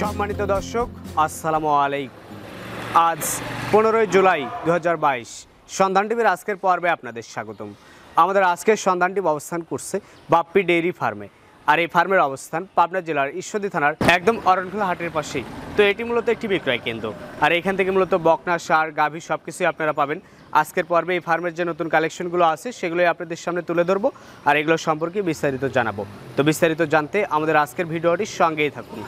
সম্মানিত দর্শক আসসালামু আলাইকুম আজ পনেরোই জুলাই দু হাজার সন্ধান টিভির আজকের পর্বে আপনাদের স্বাগতম আমাদের আজকের সন্ধানটি অবস্থান করছে বাপ্পি ডেইরি ফার্মে আর এই ফার্মের অবস্থান পাবনা জেলার ঈশ্বরদী থানার একদম অরণখোলা হাটের পাশেই তো এটি মূলত একটি বিক্রয় কেন্দ্র আর এখান থেকে মূলত বকনা সার গাভী সব কিছুই আপনারা পাবেন আজকের পর্বে এই ফার্মের যে নতুন কালেকশনগুলো আছে সেগুলোই আপনাদের সামনে তুলে ধরবো আর এগুলো সম্পর্কে বিস্তারিত জানাবো তো বিস্তারিত জানতে আমাদের আজকের ভিডিওটির সঙ্গেই থাকুন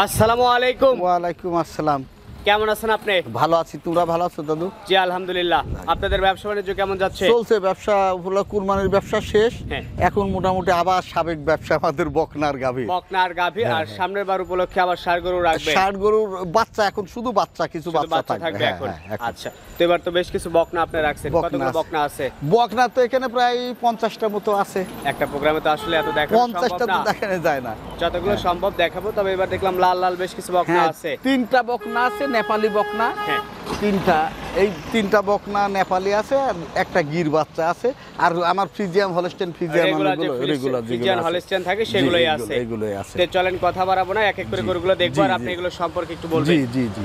আসসালামু আলাইকুম ওয়ালাইকুম আসসালাম কেমন আছেন আপনি ভালো আছি তোমরা ভালো আছো দাদু জি আলহামদুলিল্লাহ আপনাদের ব্যবসা বাণিজ্য কেমন যাচ্ছে চলছে ব্যবসা উপলক্ষ কুরবানির ব্যবসা শেষ হ্যাঁ। এখন মোটামুটি আবার সাবেক ব্যবসা আমাদের বকনার গাভী বকনার গাভী হ্যাঁ, আর হ্যাঁ। সামনের বার উপলক্ষে আবার ষাড় গরু রাখবে ষাড় গরুর বাচ্চা এখন শুধু বাচ্চা কিছু বাচ্চা থাকবে এখন আচ্ছা তো এবার তো বেশ কিছু বকনা আপনি রাখছেন কতগুলো বকনা আছে বকনা তো এখানে প্রায় পঞ্চাশটা মতো আছে একটা প্রোগ্রামে তো আসলে এত দেখা পঞ্চাশটা তো দেখানো যায় না যতগুলো সম্ভব দেখাবো তবে এবার দেখলাম লাল লাল বেশ কিছু বকনা আছে তিনটা বকনা আছে নেপালি বকনা হ্যাঁ। তিনটা এই তিনটা বকনা নেপালি আছে আর একটা গির বাচ্চা আছে আর আমার ফ্রিজিয়াম হলস্টেন ফ্রিজিয়াম অনেকগুলো রেগুলার ফ্রিজিয়াম হলস্টেন থাকে সেগুলোই আছে এগুলোই আছে তো চলেন কথা বাড়াবো না এক এক করে গরুগুলো দেখবো আর আপনি এগুলো সম্পর্কে একটু বলবেন জি জি জি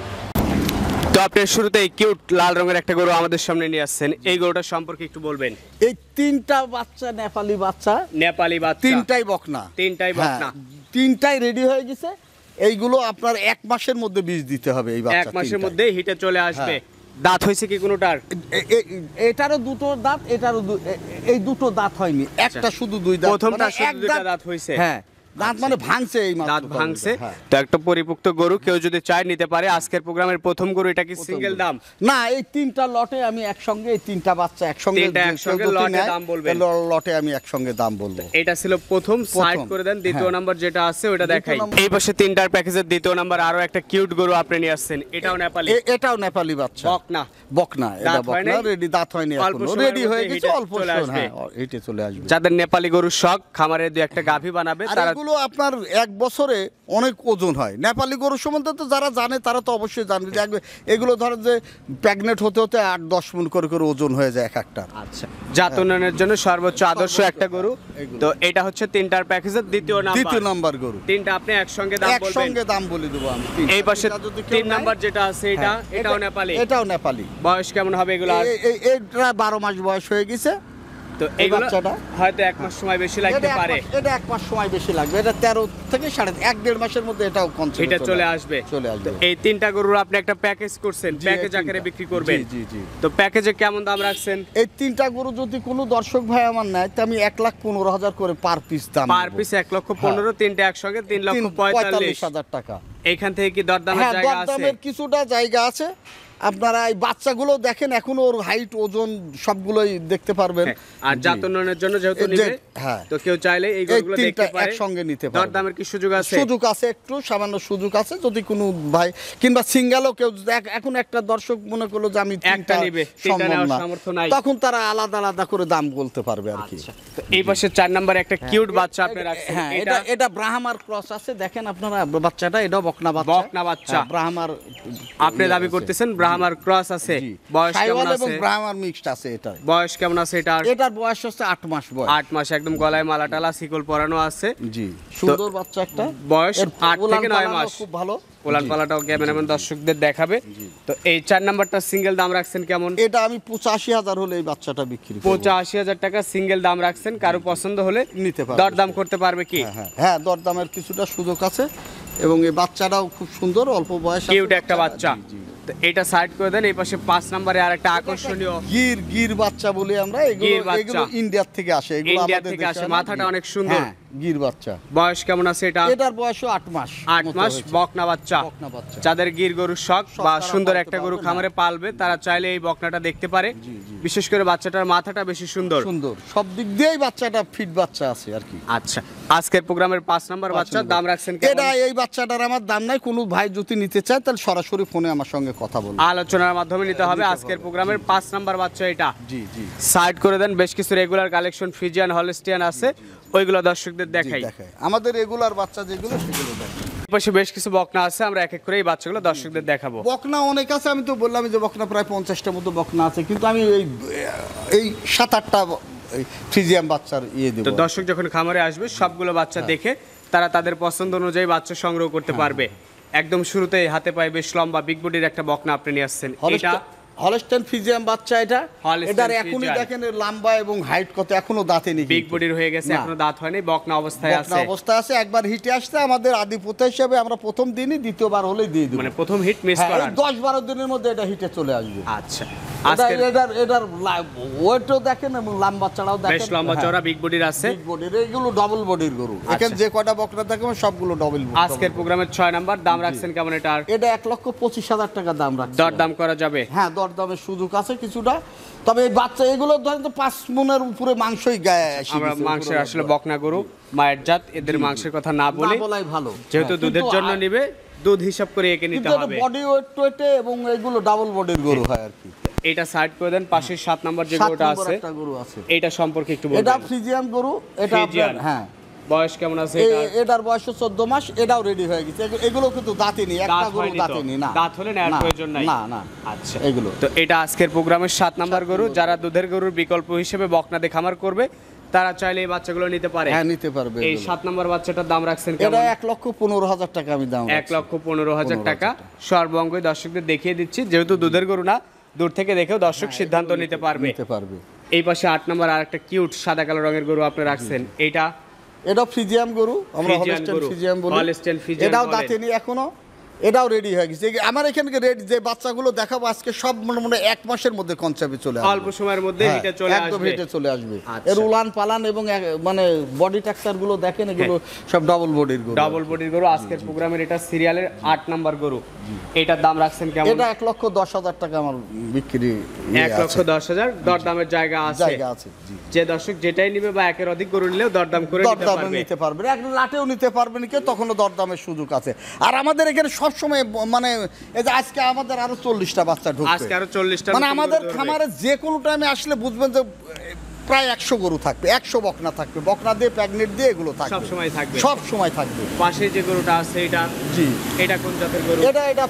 তো আপনি শুরুতেই কিউট লাল রঙের একটা গরু আমাদের সামনে নিয়ে আসছেন এই গরুটা সম্পর্কে একটু বলবেন এই তিনটা বাচ্চা নেপালি বাচ্চা নেপালি বাচ্চা তিনটাই বকনা তিনটাই হ্যাঁ, বকনা তিনটাই রেডি হয়ে গেছে এইগুলো আপনার এক মাসের মধ্যে বীজ দিতে হবে এই বাচ্চা এক মাসের মধ্যে হিটে চলে হ্যাঁ। আসবে দাঁত হয়েছে কি কোনোটার এটারও দুটো দাঁত এটারও এই দুটো দাঁত হয়নি একটা আচ্ছা। শুধু দুই দাঁত প্রথমটা মানে এক দাঁত হয়েছে হ্যাঁ দাঁত মানে ভাঙছে এই দাঁত ভাঙছে হ্যাঁ। তো একটা গরু কেউ যদি নিতে পারে আজকের প্রোগ্রামের প্রথম গরু এটা কি সিঙ্গেল দাম না এই তিনটা লটে আমি একসঙ্গে এই তিনটা বাচ্চা একসঙ্গে একসঙ্গে লটে দাম বলবেন লটে আমি একসঙ্গে দাম বলবো এটা ছিল প্রথম সাইড করে দেন দ্বিতীয় হ্যাঁ। নাম্বার যেটা আছে ওটা দেখাই এই পাশে তিনটার প্যাকেজের দ্বিতীয় নাম্বার আরো একটা কিউট গরু আপনি নিয়ে আসছেন এটাও নেপালি এটাও নেপালি বাচ্চা বকনা বকনা এটা বকনা রেডি দাঁত হয়নি এখনো রেডি হয়ে গেছে অল্প সময় হ্যাঁ এটা চলে আসবে যাদের নেপালি গরুর শখ খামারে দুই একটা গাভী বানাবে তারা গরুগুলো আপনার এক বছরে অনেক ওজন হয় নেপালি গরু সম্বন্ধে তো যারা জানে তারা তো অবশ্যই জানবে যে এগুলো ধরেন যে প্যাগনেট হতে হতে আট দশ মন করে করে ওজন হয়ে যায় এক একটা আচ্ছা জাত উন্নয়নের জন্য সর্বোচ্চ আদর্শ একটা গরু তো এটা হচ্ছে তিনটার প্যাকেজের দ্বিতীয় নাম্বার দ্বিতীয় নাম্বার গরু তিনটা আপনি একসঙ্গে দাম বলবেন একসঙ্গে দাম বলে দেবো আমি এই পাশে তিন নাম্বার যেটা আছে এটা হ্যাঁ। এটাও নেপালি এটাও নেপালি বয়স কেমন হবে এগুলো এটা বারো মাস বয়স হয়ে গেছে তো এই বাচ্চাটা হয়তো এক মাস সময় বেশি লাগতে পারে এটা এক মাস সময় বেশি লাগবে এটা তেরো থেকে সাড়ে এক দেড় মাসের মধ্যে এটাও কম এটা চলে আসবে চলে আসবে এই তিনটা গরুর আপনি একটা প্যাকেজ করছেন প্যাকেজ আকারে বিক্রি করবেন জি জি তো প্যাকেজে কেমন দাম রাখছেন এই তিনটা গরু যদি কোনো দর্শক ভাই আমার নেয় তো আমি এক লাখ পনেরো হাজার করে পার পিস দাম পার পিস এক লক্ষ হ্যাঁ। পনেরো তিনটা একসঙ্গে তিন লক্ষ পঁয়তাল্লিশ হাজার টাকা এখান থেকে কি দরদামের হ্যাঁ, জায়গা কিছুটা জায়গা আছে আপনারা এই বাচ্চাগুলো দেখেন এখন ওর হাইট ওজন সবগুলোই দেখতে পারবেন হ্যাঁ, আর জাত উন্নয়নের জন্য যেহেতু নিবে হ্যাঁ তো কেউ চাইলে এইগুলো দেখতে পারে একসঙ্গে নিতে পারে দামের কি সুযোগ আছে সুযোগ আছে একটু সামান্য সুযোগ আছে যদি কোনো ভাই কিংবা সিঙ্গেলও কেউ এখন একটা দর্শক মনে করলো যে আমি তিনটা নিবে সামর্থ্য নাই তখন তারা আলাদা আলাদা করে দাম বলতে পারবে আর কি আচ্ছা, এই পাশে চার নাম্বার একটা কিউট হ্যাঁ। বাচ্চা আপনি রাখছেন হ্যাঁ এটা এটা ব্রাহ্মার ক্রস আছে দেখেন আপনারা বাচ্চাটা এটা বকনা বাচ্চা বকনা বাচ্চা হ্যাঁ, ব্রাহ্মার আপনি দাবি ইয়ে করতেছেন ব্রাহ্মার ক্রস আছে বয়স কেমন আছে ব্রাহ্মার মিক্সড আছে এটা বয়স কেমন আছে এটা এটার বয়স হচ্ছে 8 মাস বয়স 8 মাস একদম গলায় মালা টালা সিকল পরানো আছে জি সুন্দর বাচ্চা একটা বয়স 8 থেকে 9 মাস খুব ভালো কোলান পালাটাও ক্যামেরাম্যান দর্শকদের দেখাবে তো এই চার নাম্বারটা সিঙ্গেল দাম রাখছেন কেমন এটা আমি পঁচাশি হাজার হলে এই বাচ্চাটা বিক্রি পঁচাশি হাজার টাকা সিঙ্গেল দাম রাখছেন কারো পছন্দ হলে নিতে পারবে দরদাম করতে পারবে কি হ্যাঁ, হ্যাঁ।, হ্যাঁ দরদামের কিছুটা সুযোগ আছে এবং এই বাচ্চাটাও খুব সুন্দর অল্প বয়সে কিউট একটা বাচ্চা এটা সাইড করে দেন এই পাশে পাঁচ নম্বরে আর একটা আকর্ষণীয় গির গির বাচ্চা বলি আমরা এগুলো ইন্ডিয়ার থেকে আসে এগুলো থেকে আসে মাথাটা অনেক সুন্দর হ্যাঁ, গির বাচ্চা বয়স কেমন আছে এটা এটার বয়স মাস মাস বকনা বাচ্চা যাদের গির শখ বা সুন্দর একটা গরু খামারে পালবে তারা চাইলে এই বকনাটা দেখতে পারে বিশেষ করে বাচ্চাটার মাথাটা বেশি সুন্দর সুন্দর সব দিক দিয়েই বাচ্চাটা ফিট বাচ্চা আছে আর কি আচ্ছা আজকের প্রোগ্রামের পাঁচ নাম্বার বাচ্চা দাম রাখছেন এটা এই বাচ্চাটার আমার দাম নাই কোনো ভাই যদি নিতে চায় তাহলে সরাসরি ফোনে আমার সঙ্গে কথা বলবো আলোচনার মাধ্যমে নিতে হবে আজকের প্রোগ্রামের পাঁচ নাম্বার বাচ্চা এটা জি জি সাইড করে দেন বেশ কিছু রেগুলার কালেকশন ফিজিয়ান হলস্টিয়ান আছে ওইগুলো দর্শকদের দেখাই আমাদের রেগুলার বাচ্চা যেগুলো সেগুলো পাশে বেশ কিছু বকনা আছে আমরা এক এক করে এই বাচ্চাগুলো দর্শকদের দেখাবো বকনা অনেক আছে আমি তো বললাম যে বকনা প্রায় পঞ্চাশটা মতো বকনা আছে কিন্তু আমি এই এই সাত আটটা ফ্রিজিয়াম বাচ্চার ইয়ে দেবো দর্শক যখন খামারে আসবে সবগুলো বাচ্চা হ্যাঁ। দেখে তারা তাদের পছন্দ অনুযায়ী বাচ্চা সংগ্রহ করতে হ্যাঁ। পারবে একদম শুরুতেই হাতে পায়ে বেশ লম্বা বিগ বডির একটা বকনা আপনি নিয়ে আসছেন এটা হলস্টাইন বাচ্চা এটা এটার এখনই দেখেন লম্বা এবং হাইট কত এখনো দাঁতে নেই বিগ বডির হয়ে গেছে এখনো দাঁত হয়নি বকনা অবস্থায় আছে বকনা অবস্থায় আছে একবার হিটে আমাদের হিসেবে আমরা প্রথম দিনই দ্বিতীয়বার দিয়ে মানে প্রথম হিট মিস 10 12 দিনের মধ্যে এটা হিটে চলে আসবে আচ্ছা লম্বা চড়া বিগ হ্যাঁ। বডির আছে এগুলো বডির গরু আচ্ছা। যে কয়টা সবগুলো আজকের প্রোগ্রামের নাম্বার দাম রাখছেন কেমন এটার এটা এক লক্ষ পঁচিশ হাজার টাকা দাম রাখছেন দর দাম করা যাবে হ্যাঁ দামে সুযোগ আছে কিছুটা তবে এই বাচ্চা এগুলো ধরেন তো পাঁচ মনের উপরে মাংসই গায়ে আমরা মাংসের আসলে বকনা গরু মায়ের জাত এদের মাংসের কথা না বলে বলাই ভালো যেহেতু হ্যাঁ, দুধের জন্য নিবে দুধ হিসাব করে একে নিতে হবে বডি ওয়েট ওয়েটে এবং এগুলো ডাবল বডির গরু হ্যাঁ। হয় আর কি এটা সাইড করে দেন পাশে সাত নম্বর যে গরুটা আছে এটা সম্পর্কে একটু বলুন এটা ফ্রিজিয়ান গরু এটা হ্যাঁ বয়স কেমন আছে এটার বয়স চোদ্দ মাস এটাও রেডি হয়ে গেছে এগুলো কিন্তু দাঁতে নেই একটা গরু দাঁতে নেই না দাঁত হলে নেওয়ার প্রয়োজন নাই না না আচ্ছা এগুলো তো এটা আজকের প্রোগ্রামের সাত নাম্বার গরু যারা দুধের গরুর বিকল্প হিসেবে বকনা দিয়ে খামার করবে তারা চাইলে এই বাচ্চাগুলো নিতে পারে হ্যাঁ নিতে পারবে এই সাত নম্বর বাচ্চাটার দাম রাখছেন এটা এক লক্ষ পনেরো হাজার টাকা আমি দাম এক লক্ষ পনেরো হাজার টাকা সর্বঙ্গ দর্শকদের দেখিয়ে দিচ্ছি যেহেতু দুধের গরু না দূর থেকে দেখেও দর্শক হ্যাঁ, সিদ্ধান্ত নিতে পারবে নিতে পারবে এই পাশে আট নম্বর আর একটা কিউট সাদা কালো রঙের গরু আপনি রাখছেন এটা এটা ফ্রিজিয়াম গরু আমরা হলস্টেন ফ্রিজিয়াম বলি হলস্টেন এটাও দাঁতিনি এখনো এটাও রেডি হয়ে গেছে আমার এখানকে রেড যে বাচ্চাগুলো দেখাবো আজকে সব মনে মনে এক মাসের মধ্যে কনসেপ্টে চলে আসবে অল্প সময়ের মধ্যে হ্যাঁ, এটা চলে আসবে একদম হিটে চলে আসবে এর উলান পালান এবং মানে বডি টেক্সচার গুলো দেখেন এগুলো হ্যাঁ। সব ডাবল বডির গরু ডাবল বডির গরু আজকের প্রোগ্রামের এটা সিরিয়ালের 8 নাম্বার গরু এটার দাম রাখছেন কেমন এটা 1 লক্ষ 10 হাজার টাকা আমার বিক্রি 1 ইয়ে লক্ষ 10 হাজার দর দামের জায়গা আছে জায়গা আছে যে দর্শক যেটাই নেবে বা একের অধিক গরু নিলেও দরদাম করে নিতে পারবে নিতে পারবে এক লাটেও নিতে পারবে কে তখনও দরদামের সুযোগ আছে আর আমাদের এখানে সবসময় মানে আজকে আমাদের আরো চল্লিশটা বাচ্চা মানে আমাদের খামারে যে কোনো টাইমে আসলে বুঝবেন যে প্রায় একশো গরু থাকবে একশো বকনা থাকবে বকনা দিয়ে প্যাগনেট দিয়ে এগুলো থাকবে সব সময় থাকবে সব সময় থাকবে পাশে যে গরুটা আছে এটা জি এটা কোন জাতের গরু এটা এটা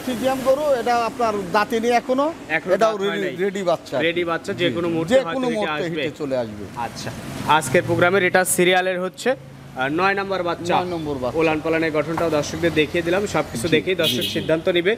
গরু এটা আপনার দাঁতে নেই এখনো এটাও রেডি বাচ্চা রেডি বাচ্চা যে কোনো মুহূর্তে যে কোনো মুহূর্তে চলে আসবে আচ্ছা আজকের প্রোগ্রামের এটা সিরিয়ালের হচ্ছে নয় নম্বর বাচ্চা পালানের গঠনটাও দর্শকদের দেখিয়ে দিলাম সবকিছু দর্শক সিদ্ধান্ত নিবে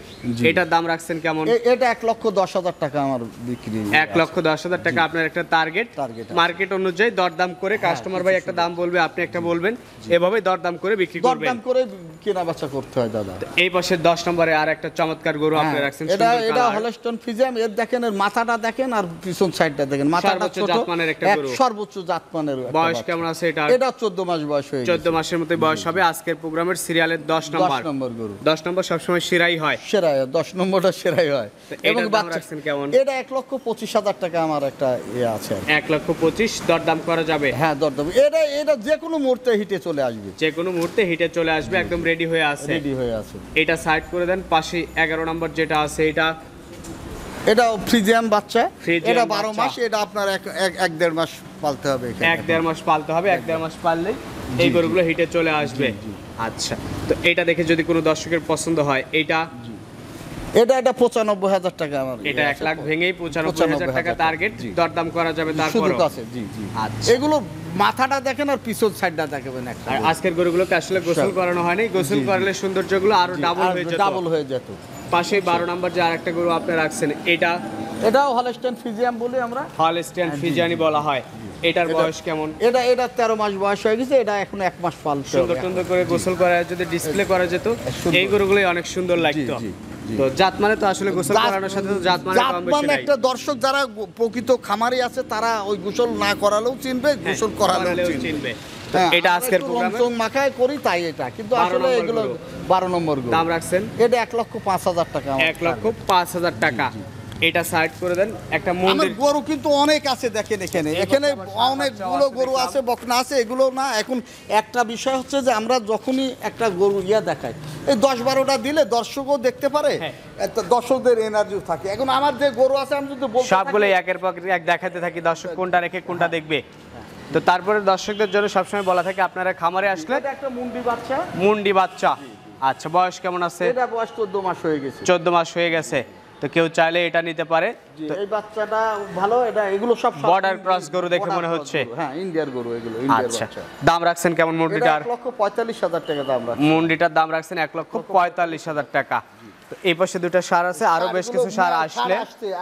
এটার দাম রাখছেন কেমন এটা এক লক্ষ দশ হাজার টাকা আমার বিক্রি এক লক্ষ দশ হাজার টাকা আপনার একটা টার্গেট টার্গেট মার্কেট অনুযায়ী দরদাম করে কাস্টমার হ্যাঁ, ভাই একটা দাম বলবে আপনি একটা বলবেন এভাবে দরদাম করে বিক্রি করবেন দরদাম করে কেনা করতে হয় দাদা এই পাশে দশ নম্বরে আর একটা চমৎকার গরু হ্যাঁ, আপনি রাখছেন এটা এটা হলস্টন ফিজিয়াম এর দেখেন এর মাথাটা দেখেন আর পিছন সাইডটা দেখেন মাথাটা ছোট সর্বোচ্চ জাতমানের একটা গরু সর্বোচ্চ জাতমানের বয়স কেমন আছে এটা এটা মাস বয়স চোদ্দ মাসের মতো বয়স হবে আজকের প্রোগ্রামের সিরিয়ালের দশ নম্বর 10 নম্বর গরু 10 নম্বর সব সেরাই হয় সেরাই দশ নম্বরটা সেরাই হয় এবং বাচ্চা কেমন এটা এক লক্ষ পঁচিশ হাজার টাকা আমার একটা ইয়ে আছে এক লক্ষ পঁচিশ দরদাম করা যাবে হ্যাঁ দরদাম এটা এটা যে কোনো মুহূর্তে হিটে চলে আসবে যে কোনো মুহূর্তে হিটে চলে আসবে একদম রেডি হয়ে আছে রেডি হয়ে আছে এটা সাইড করে দেন পাশে এগারো নম্বর যেটা আছে এটা এটা ফ্রিজিয়াম বাচ্চা এটা বারো মাস এটা আপনার এক এক দেড় মাস পালতে হবে এক দেড় মাস পালতে হবে এক দেড় মাস পাললে এই গরুগুলো হিটে চলে আসবে আচ্ছা তো এটা দেখে যদি কোনো দর্শকের পছন্দ হয় এটা এটা এটা পঁচানব্বই হাজার টাকা আমার এটা এক লাখ ভেঙেই পঁচানব্বই হাজার টাকা টার্গেট দরদাম করা যাবে তারপর আছে জি জি আচ্ছা। এগুলো মাথাটা দেখেন আর পিছন সাইডটা দেখবেন একটা আজকের গরুগুলো তো আসলে গোসল করানো হয়নি গোসল করালে সৌন্দর্যগুলো আরো ডাবল হয়ে যেত ডাবল হয়ে যেত পাশে বারো নাম্বার যে আরেকটা গরু আপনি রাখছেন এটা এটাও হলস্টেন ফিজিয়াম বলি আমরা হলস্টেন হ্যাঁ, ফিজিয়ানি বলা হয় এটার বয়স কেমন এটা এটা তেরো মাস বয়স হয়ে গেছে এটা এখন এক মাস পাল সুন্দর সুন্দর করে হ্যাঁ। গোসল করা যদি ডিসপ্লে করা যেত এই গরুগুলোই অনেক সুন্দর লাগতো মানে মানে মানে আছে তারা ওই গোসল না করালেও চিনবে হ্যাঁ, গোসল করালেও হ্যাঁ, এটা আজকের প্রোগ্রাম মাখায় করি তাই এটা কিন্তু আসলে এগুলো বারো নম্বর দাম রাখছেন এটা এক লক্ষ পাঁচ হাজার টাকা এক লক্ষ পাঁচ হাজার টাকা এটা সাইড করে দেন একটা মন্দির গরু কিন্তু অনেক আছে দেখেন এখানে এখানে অনেকগুলো গরু আছে বকনা আছে এগুলো না এখন একটা বিষয় হচ্ছে যে আমরা যখনই একটা গরু ইয়া দেখাই এই দশ বারোটা দিলে দর্শকও দেখতে পারে হ্যাঁ। দর্শকদের এনার্জি থাকে এখন আমার যে গরু আছে আমি যদি সবগুলো একের পর এক দেখাতে থাকি দর্শক কোনটা রেখে কোনটা হ্যাঁ। দেখবে তো তারপরে দর্শকদের জন্য সবসময় বলা থাকে আপনারা খামারে আসলে একটা মুন্ডি বাচ্চা মুন্ডি বাচ্চা আচ্ছা বয়স কেমন আছে এটা বয়স চোদ্দ মাস হয়ে গেছে চোদ্দ মাস হয়ে গেছে তো কেউ চাইলে এটা নিতে পারে এই বাচ্চাটা ভালো এটা এগুলো সব বর্ডার ক্রস গরু দেখে মনে হচ্ছে হ্যাঁ ইন্ডিয়ার গরু এগুলো আচ্ছা দাম রাখছেন কেমন মুন্ডিটার 1 লক্ষ 45000 টাকা দাম রাখছেন মুন্ডিটার দাম রাখছেন এক লক্ষ পঁয়তাল্লিশ হাজার টাকা এই পাশে দুটা সার আছে আরো বেশ কিছু সার আসলে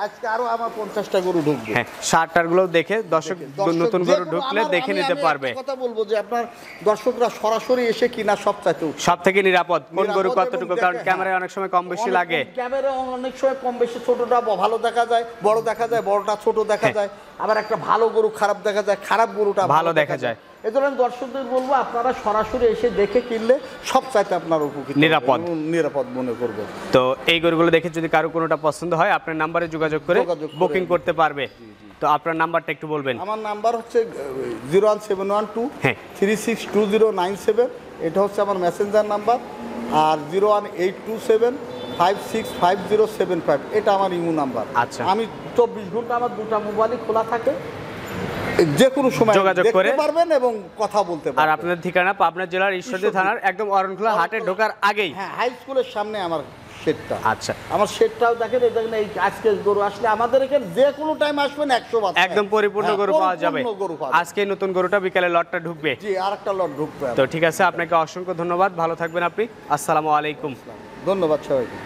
আজকে আরো আমার পঞ্চাশটা গরু ঢুকবে হ্যাঁ সারটার গুলো দেখে দর্শক নতুন গরু ঢুকলে দেখে নিতে পারবে কথা বলবো যে আপনার দর্শকরা সরাসরি এসে কিনা সব চাইতে সব থেকে নিরাপদ কোন গরু কতটুকু কারণ হ্যাঁ, ক্যামেরায় অনেক সময় কম বেশি লাগে ক্যামেরা অনেক সময় কম বেশি ছোটটা ভালো দেখা যায় বড় দেখা যায় বড়টা ছোট দেখা হ্যাঁ। যায় আবার একটা ভালো গরু খারাপ দেখা যায় খারাপ গরুটা ভালো দেখা যায় এ ধরনের দর্শকদের বলবো আপনারা সরাসরি এসে দেখে কিনলে সব চাইতে আপনার উপকৃত নিরাপদ নিরাপদ মনে করবে তো এই গরুগুলো দেখে যদি কারো কোনোটা পছন্দ হয় আপনার নাম্বারে যোগাযোগ করে বুকিং করতে পারবে তো আপনার নাম্বারটা একটু বলবেন আমার নাম্বার হচ্ছে zero one seven one two three six two zero nine seven এটা হচ্ছে আমার মেসেঞ্জার নাম্বার আর zero one eight two seven five six five zero seven five এটা আমার ইমো নাম্বার আচ্ছা আমি চব্বিশ ঘন্টা আমার দুটা মোবাইলই খোলা থাকে যে কোনো সময় যোগাযোগ করে পারবেন এবং কথা বলতে পারবেন আর আপনাদের ঠিকানা পাবনা জেলার ঈশ্বরদী থানার একদম অরণখোলা হাটে ঢোকার আগেই হ্যাঁ হাই স্কুলের সামনে আমার শেডটা আচ্ছা আমার শেডটাও দেখেন দেখেন এই আজকে গরু আসলে আমাদের এখানে যে কোনো টাইম আসবেন একশো একদম পরিপূর্ণ হ্যাঁ, গরু পাওয়া যাবে আজকে নতুন গরুটা বিকালে লটটা ঢুকবে জি লট ঢুকবে তো ঠিক আছে আপনাকে অসংখ্য ধন্যবাদ ভালো থাকবেন আপনি আসসালামু আলাইকুম ধন্যবাদ সবাইকে